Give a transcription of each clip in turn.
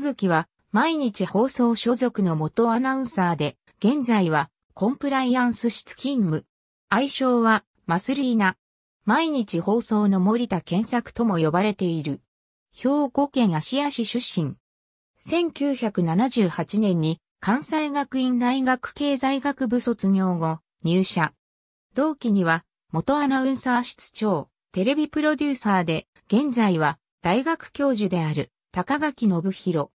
月は毎日放送所属の元アナウンサーで、現在はコンプライアンス室勤務。愛称はマスリーナ。毎日放送の森田健作とも呼ばれている。兵庫県芦屋市出身。1978年に関西学院大学経済学部卒業後、入社。同期には元アナウンサー室長、テレビプロデューサーで、現在は大学教授である高垣信弘。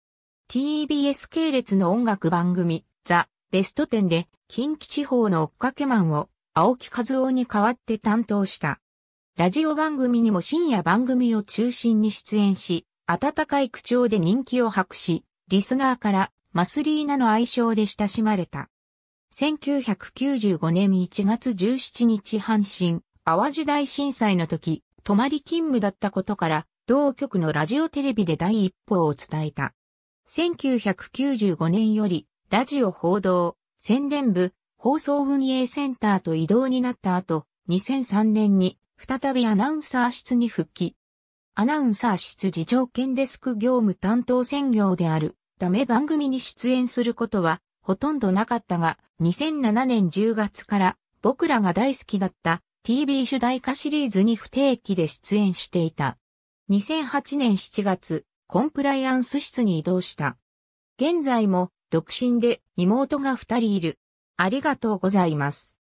TBS 系列の音楽番組、ザ・ベスト10で、近畿地方の追っかけマンを、青木和夫に代わって担当した。ラジオ番組にも深夜番組を中心に出演し、温かい口調で人気を博し、リスナーからマスリーナの愛称で親しまれた。1995年1月17日阪神、淡路大震災の時、泊まり勤務だったことから、同局のラジオテレビで第一報を伝えた。1995年より、ラジオ報道、宣伝部、放送運営センターと移動になった後、2003年に再びアナウンサー室に復帰。アナウンサー室次長兼デスク業務担当専業であるため番組に出演することはほとんどなかったが、2007年10月から僕らが大好きだった TV 主題歌シリーズに不定期で出演していた。2008年7月、コンプライアンス室に移動した。現在も独身で妹が二人いる。ありがとうございます。